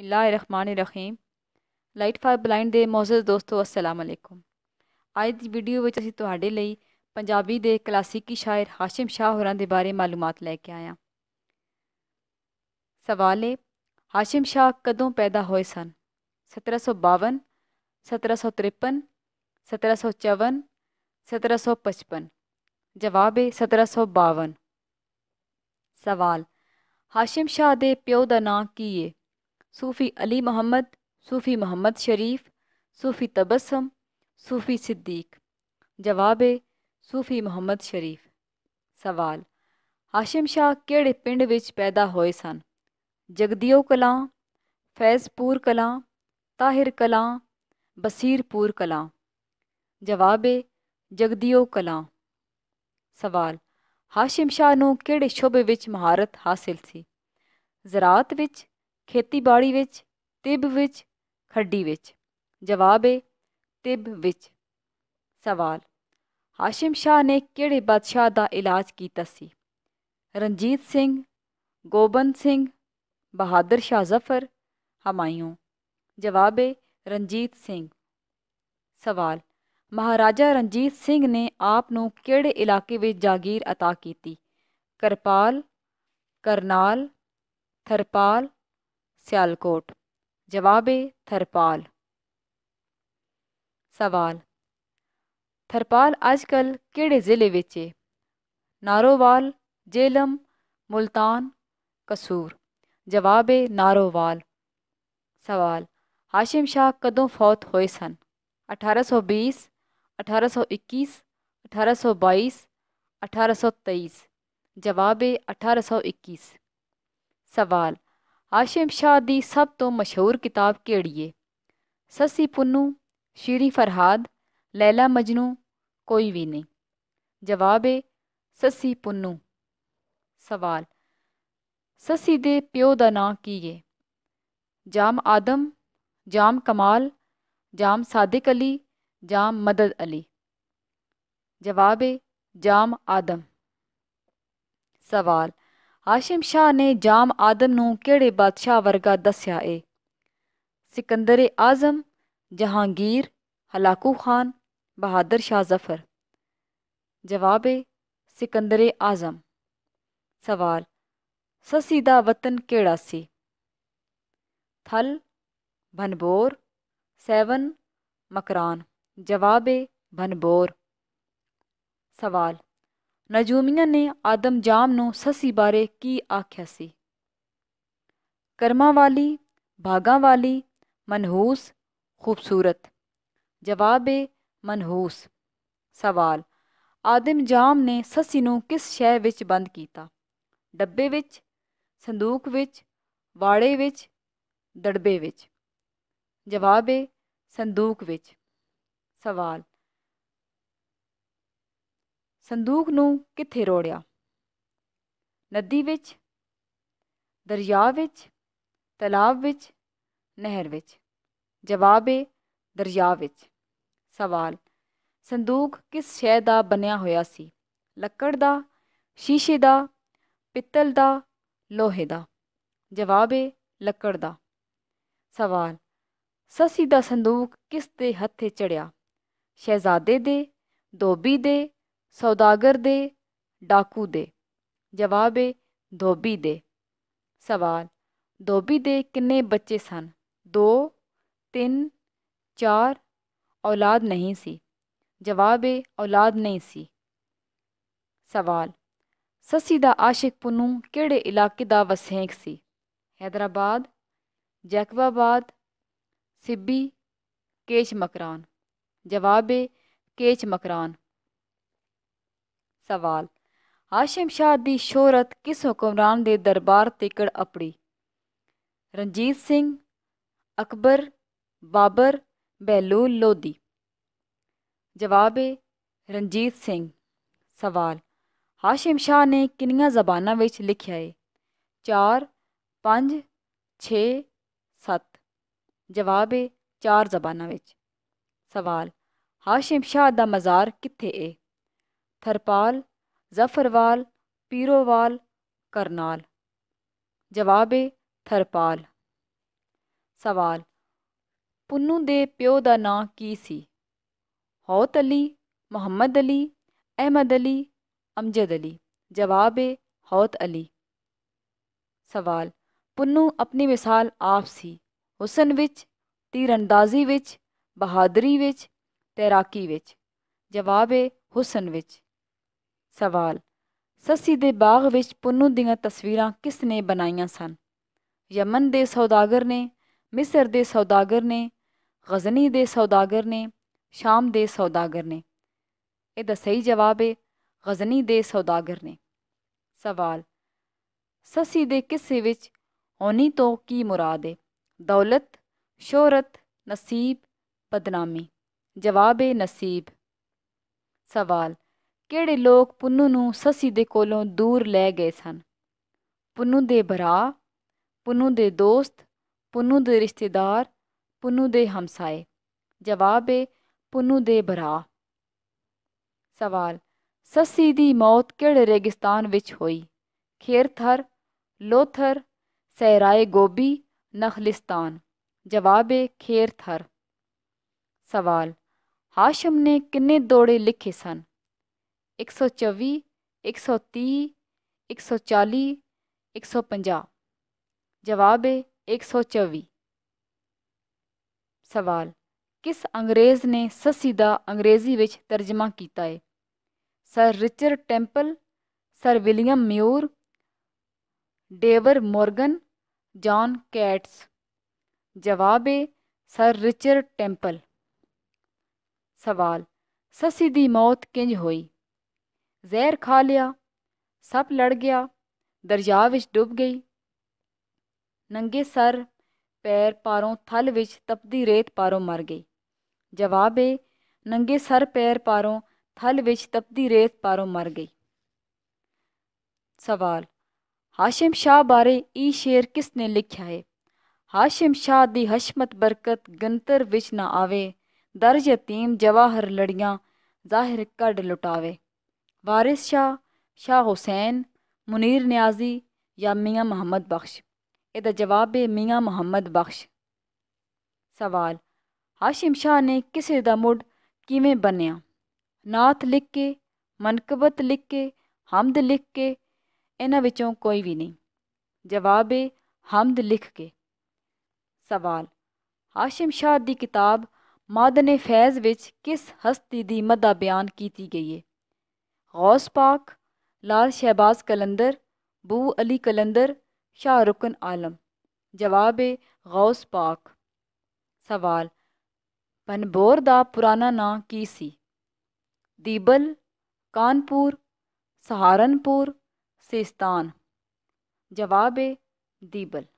ਬismillahirrahmanirrahim light for blind ਦੇ ਮੌਜੂਦ ਦੋਸਤੋ ਅਸਲਾਮ ਅਲੈਕੁਮ ਅੱਜ ਦੀ ਵੀਡੀਓ ਵਿੱਚ ਅਸੀਂ ਤੁਹਾਡੇ ਲਈ ਪੰਜਾਬੀ ਦੇ ਕਲਾਸਿਕੀ ਸ਼ਾਇਰ ਹਾਸ਼ਿਮ ਸ਼ਾਹ ਹੋਰਾਂ ਦੇ ਬਾਰੇ ਮਾਲੂਮਾਤ ਲੈ ਕੇ ਆਇਆ ਸਵਾਲ ਹੈ ਹਾਸ਼ਿਮ ਸ਼ਾਹ ਕਦੋਂ ਪੈਦਾ ਹੋਏ ਸਨ 1752 1753 1754 1755 ਜਵਾਬ ਹੈ 1752 ਸਵਾਲ ਹਾਸ਼ਿਮ ਸ਼ਾਹ ਦੇ ਪਿਓ ਦਾ ਨਾਂ ਕੀ ਹੈ सूफ़ी अली मोहम्मद सूफ़ी मोहम्मद शरीफ सूफ़ी तबस्सम सूफ़ी सिद्दीक जवाब ਸੂਫੀ ਮੁਹੰਮਦ ਸ਼ਰੀਫ ਸਵਾਲ ਹਾਸ਼ਮ ਸ਼ਾਹ ਕਿਹੜੇ ਪਿੰਡ ਵਿੱਚ ਪੈਦਾ ਹੋਏ ਸਨ ਜਗਦੀਓ ਕਲਾਂ ਫੈਜ਼ਪੂਰ ਕਲਾਂ ਤਾਹਿਰ ਕਲਾਂ ਬਸੀਰਪੂਰ ਕਲਾਂ ਜਵਾਬ ਹੈ ਜਗਦੀਓ ਕਲਾਂ ਸਵਾਲ ਹਾਸ਼ਮ ਸ਼ਾਹ ਨੂੰ ਕਿਹੜੇ ਸ਼ੋਬੇ ਵਿੱਚ ਮਹਾਰਤ ਹਾਸਿਲ ਸੀ ਜ਼ਰਾਤ ਵਿੱਚ ਖੇਤੀਬਾੜੀ ਵਿੱਚ ਤਿਬ ਵਿੱਚ ਖੱਡੀ ਵਿੱਚ ਜਵਾਬ ਹੈ ਤਿਬ ਵਿੱਚ ਸਵਾਲ ਹਾਸ਼ਿਮ ਸ਼ਾਹ ਨੇ ਕਿਹੜੇ ਬਾਦਸ਼ਾਹ ਦਾ ਇਲਾਜ ਕੀਤਾ ਸੀ ਰਣਜੀਤ ਸਿੰਘ ਗੋਬੰਦ ਸਿੰਘ ਬਹਾਦਰ ਸ਼ਾਹ ਜ਼ਫਰ ਹਮਾਇੂੰ ਜਵਾਬ ਹੈ ਰਣਜੀਤ ਸਿੰਘ ਸਵਾਲ ਮਹਾਰਾਜਾ ਰਣਜੀਤ ਸਿੰਘ ਨੇ ਆਪ ਨੂੰ ਕਿਹੜੇ ਇਲਾਕੇ ਵਿੱਚ ਜਾਗੀਰ ਅਤਾ ਕੀਤੀ ਕਰਪਾਲ ਕਰਨਾਲ ਥਰਪਾਲ सियालकोट जवाब थरपाल सवाल थरपाल अजकल केड़े ज़िले विच नारोवाल जेलम मुल्तान कसूर जवाब नारोवाल सवाल हाशिम शाह कदों फौत होए सन अठारह अठारह अठारह सौ सौ सौ बीस इक्कीस 1820 1821 1822 1823 जवाब इक्कीस सवाल ਆਸ਼ਮ ਸ਼ਾਹ ਦੀ ਸਭ ਤੋਂ ਮਸ਼ਹੂਰ ਕਿਤਾਬ ਕਿਹੜੀ ਏ ਸੱਸੀ ਪੁੰਨੂ ਸ਼ੀਰੀ ਫਰਹਾਦ ਲੈਲਾ ਮਜਨੂ ਕੋਈ ਵੀ ਨਹੀਂ ਜਵਾਬ ਏ ਸੱਸੀ ਪੁੰਨੂ ਸਵਾਲ ਸੱਸੀ ਦੇ ਪਿਓ ਦਾ ਨਾਂ ਕੀ ਏ ਜਾਮ ਆਦਮ ਜਾਮ ਕਮਾਲ ਜਾਮ ਸਾਦਿਕ ਅਲੀ ਜਾਮ ਮਦਦ ਅਲੀ जवाब जाम आदम सवाल ਹਾਸ਼ਮ ਸ਼ਾਹ ਨੇ ਜਾਮ ਆਦਮ ਨੂੰ ਕਿਹੜੇ ਬਾਦਸ਼ਾਹ ਵਰਗਾ ਦੱਸਿਆ ਏ ਸਿਕੰਦਰ ਆਜ਼ਮ ਜਹਾਂਗੀਰ ਹਲਾਕੂ ਖਾਨ ਬਹਾਦਰ ਸ਼ਾਹ ਜ਼ਫਰ ਜਵਾਬ ਏ सिकंदर आज़म सवाल ससी का वतन केड़ा सी थल भनबोर सैवन मकरान जवाब है भनबोर सवाल ਨਜੂਮੀਆਂ ਨੇ ਆਦਮ ਜਾਮ ਨੂੰ ਸਸੀ ਬਾਰੇ ਕੀ ਆਖਿਆ ਸੀ ਕਰਮਾਂ ਵਾਲੀ ਭਾਗਾਂ ਵਾਲੀ ਮਨਹੂਸ ਖੂਬਸੂਰਤ ਜਵਾਬ ਹੈ ਮਨਹੂਸ ਸਵਾਲ ਆਦਮ ਜਾਮ ਨੇ ਸਸੀ ਨੂੰ ਕਿਸ ਸ਼ੈ ਵਿੱਚ ਬੰਦ ਕੀਤਾ ਡੱਬੇ ਵਿੱਚ ਸੰਦੂਕ ਵਿੱਚ ਵਾੜੇ ਵਿੱਚ ਡੜਬੇ ਵਿੱਚ ਜਵਾਬ ਹੈ ਸੰਦੂਕ ਵਿੱਚ ਸਵਾਲ ਸੰਦੂਕ ਨੂੰ ਕਿੱਥੇ ਰੋੜਿਆ ਨਦੀ ਵਿੱਚ ਦਰਿਆ ਵਿੱਚ ਤਲਾਬ ਵਿੱਚ ਨਹਿਰ ਵਿੱਚ ਜਵਾਬ ਏ ਦਰਿਆ ਵਿੱਚ ਸਵਾਲ ਸੰਦੂਕ ਕਿਸ ਸ਼ੈ ਦਾ ਬਣਿਆ ਹੋਇਆ ਸੀ ਲੱਕੜ ਦਾ ਸ਼ੀਸ਼ੇ ਦਾ ਪਿੱਤਲ ਦਾ ਲੋਹੇ ਦਾ ਜਵਾਬ ਏ ਲੱਕੜ ਦਾ ਸਵਾਲ ਸਸੀ ਦਾ ਸੰਦੂਕ ਕਿਸ ਦੇ ਹੱਥੇ ਚੜਿਆ ਸ਼ਹਿਜ਼ਾਦੇ ਦੇ ਦੋਬੀ ਦੇ ਸੌਦਾਗਰ ਦੇ ਡਾਕੂ ਦੇ ਜਵਾਬ ਹੈ ਧੋਬੀ ਦੇ ਸਵਾਲ ਧੋਬੀ ਦੇ ਕਿੰਨੇ ਬੱਚੇ ਸਨ 2 3 4 ਔਲਾਦ ਨਹੀਂ ਸੀ ਜਵਾਬ ਹੈ ਔਲਾਦ ਨਹੀਂ ਸੀ ਸਵਾਲ ਸਸੀ ਦਾ ਆਸ਼ਿਕ ਪੁੰਨੂ ਕਿਹੜੇ ਇਲਾਕੇ ਦਾ ਵਸਨੀਕ ਸੀ ਹైదరాబాద్ ਜੈਕਬਾਬਾਦ ਸਿੱਬੀ ਕੇਚ ਮਕਰਾਨ ਜਵਾਬ ਹੈ ਕੇਚ ਮਕਰਾਨ ਸਵਾਲ ਹਾਸ਼ਮ ਸ਼ਾਹ ਦੀ ਸ਼ੋਹਰਤ ਕਿਸ ਹੁਕਮਰਾਨ ਦੇ ਦਰਬਾਰ ਤੇਕੜ ਅਪੜੀ ਰਣਜੀਤ ਸਿੰਘ ਅਕਬਰ ਬਾਬਰ ਬੈਲੂ ਲੋਦੀ ਜਵਾਬ ਹੈ ਰਣਜੀਤ ਸਿੰਘ ਸਵਾਲ ਹਾਸ਼ਮ ਸ਼ਾਹ ਨੇ ਕਿੰਨੀਆਂ ਜ਼ਬਾਨਾਂ ਵਿੱਚ ਲਿਖਿਆ ਹੈ 4 5 6 7 ਜਵਾਬ ਹੈ 4 ਜ਼ਬਾਨਾਂ ਵਿੱਚ ਸਵਾਲ ਹਾਸ਼ਮ ਸ਼ਾਹ ਦਾ ਮਜ਼ਾਰ ਕਿੱਥੇ ਹੈ ਥਰਪਾਲ ਜ਼ਫਰਵਾਲ ਪੀਰੋਵਾਲ ਕਰਨਾਲ ਜਵਾਬ ਥਰਪਾਲ ਸਵਾਲ ਪੁੰਨੂ ਦੇ ਪਿਓ ਦਾ ਨਾਂ ਕੀ ਸੀ ਹੌਤ ਅਲੀ ਮੁਹੰਮਦ ਅਲੀ ਅਹਿਮਦ ਅਲੀ ਅਮਜਦ ਅਲੀ ਜਵਾਬ ਹੌਤ ਅਲੀ ਸਵਾਲ ਪੁੰਨੂ ਆਪਣੀ ਮਿਸਾਲ ਆਪ ਸੀ ਹੁਸਨ ਵਿੱਚ ਤੀਰੰਦਾਜ਼ੀ ਵਿੱਚ ਬਹਾਦਰੀ ਵਿੱਚ ਤੈਰਾਕੀ ਵਿੱਚ ਜਵਾਬ ਹੁਸਨ ਵਿੱਚ ਸਵਾਲ ਸਸੀ ਦੇ ਬਾਗ ਵਿੱਚ ਪੁੰਨੂ ਦੀਆਂ ਤਸਵੀਰਾਂ ਕਿਸ ਨੇ ਬਣਾਈਆਂ ਸਨ ਯਮਨ ਦੇ ਸੌਦਾਗਰ ਨੇ ਮਿਸਰ ਦੇ ਸੌਦਾਗਰ ਨੇ ਗਜ਼ਨੀ ਦੇ ਸੌਦਾਗਰ ਨੇ ਸ਼ਾਮ ਦੇ ਸੌਦਾਗਰ ਨੇ ਇਹਦਾ ਸਹੀ ਜਵਾਬ ਹੈ ਗਜ਼ਨੀ ਦੇ ਸੌਦਾਗਰ ਨੇ ਸਵਾਲ ਸਸੀ ਦੇ ਕਿਸੇ ਵਿੱਚ ਹੋਣੀ ਤੋਂ ਕੀ ਮੁਰਾਦ ਹੈ ਦੌਲਤ ਸ਼ੋਹਰਤ ਨਸੀਬ ਬਦਨਾਮੀ ਜਵਾਬ ਹੈ ਨਸੀਬ ਸਵਾਲ ਕਿਹੜੇ ਲੋਕ ਪੁੰਨੂ ਨੂੰ ਸਸੀ ਦੇ ਕੋਲੋਂ ਦੂਰ ਲੈ ਗਏ ਸਨ ਪੁੰਨੂ ਦੇ ਭਰਾ ਪੁੰਨੂ ਦੇ ਦੋਸਤ ਪੁੰਨੂ ਦੇ ਰਿਸ਼ਤੇਦਾਰ ਪੁੰਨੂ ਦੇ ਹਮਸਾਏ ਜਵਾਬ ਹੈ ਪੁੰਨੂ ਦੇ ਭਰਾ ਸਵਾਲ ਸਸੀ ਦੀ ਮੌਤ ਕਿਹੜੇ ਰੇਗਿਸਤਾਨ ਵਿੱਚ ਹੋਈ ਖੇਰਥਰ ਲੋਥਰ ਸਹਿਰਾਏ ਗੋਬੀ ਨਖਲਿਸਤਾਨ ਜਵਾਬ ਹੈ ਖੇਰਥਰ ਸਵਾਲ ਹਾਸ਼ਮ ਨੇ ਕਿੰਨੇ ਦੋੜੇ ਲਿਖੇ ਸਨ ਇੱਕ ਸੌ ਚੌਵੀ ਇੱਕ ਜਵਾਬ ਹੈ 124 ਸਵਾਲ ਕਿਸ ਅੰਗਰੇਜ਼ ਨੇ ਸੱਸੀ ਦਾ ਅੰਗਰੇਜ਼ੀ ਵਿੱਚ ਤਰਜਮਾ ਕੀਤਾ ਹੈ sir Richard Temple sir William Muir ਡੇਵਰ ਮੋਰਗਨ ਜான் ਕੈਟਸ ਜਵਾਬ ਹੈ ਸਰ ਰਿਚਰਡ ਟੈਂਪਲ ਸਵਾਲ ਸੱਸੀ ਦੀ ਮੌਤ ਕਿੰਜ ਹੋਈ जहर खा लिया सप लड़ गया दरिया डुब गई नंगे सर पैर पारों थल विच तपदी रेत पारों मर गई जवाब है नंगे सर पैर पारों थल विच तपदी रेत पारों मर गई सवाल हाशिम शाह बारे ई शेर किसने लिखा है हाशिम शाह दी हशमत बरकत गंतर विच ना आवे दर्ज यतीम जवाहर लड़ियां जाहिर कड लुटावे ਵਾਰਿਸ ਸ਼ਾ ਸ਼ਾ ਹੁਸੈਨ ਮੁਨੀਰ ਨਿਆਜ਼ੀ ਜਾਂ ਮੀਆਂ ਮੁਹੰਮਦ ਬਖਸ਼ ਇਹਦਾ ਜਵਾਬ ਹੈ ਮੀਆਂ ਮੁਹੰਮਦ ਬਖਸ਼ ਸਵਾਲ ਹਾਸ਼ਿਮ ਸ਼ਾ ਨੇ ਕਿਸੇ ਦਾ ਮੁੱਢ ਕਿਵੇਂ ਬਣਿਆ ਨਾਥ ਲਿਖ ਕੇ ਮਨਕਬਤ ਲਿਖ ਕੇ ਹਮਦ ਲਿਖ ਕੇ ਇਹਨਾਂ ਵਿੱਚੋਂ ਕੋਈ ਵੀ ਨਹੀਂ ਜਵਾਬ ਹੈ ਹਮਦ ਲਿਖ ਕੇ ਸਵਾਲ ਹਾਸ਼ਿਮ ਸ਼ਾਹ ਦੀ ਕਿਤਾਬ ਮਾਦਨ ਫੈਜ਼ ਵਿੱਚ ਕਿਸ ਹਸਤੀ ਦੀ ਮਦਾ ਬਿਆਨ ਕੀਤੀ ਗਈ ਹੈ गौस पाक लाल शहबाज कलंदर बू अली कलंदर शाह रुकन आलम जवाब गौस पाक सवाल पनबोर का पुराना नाँ की सी दीबल कानपुर सहारनपुर सिस्तान जवाब दीबल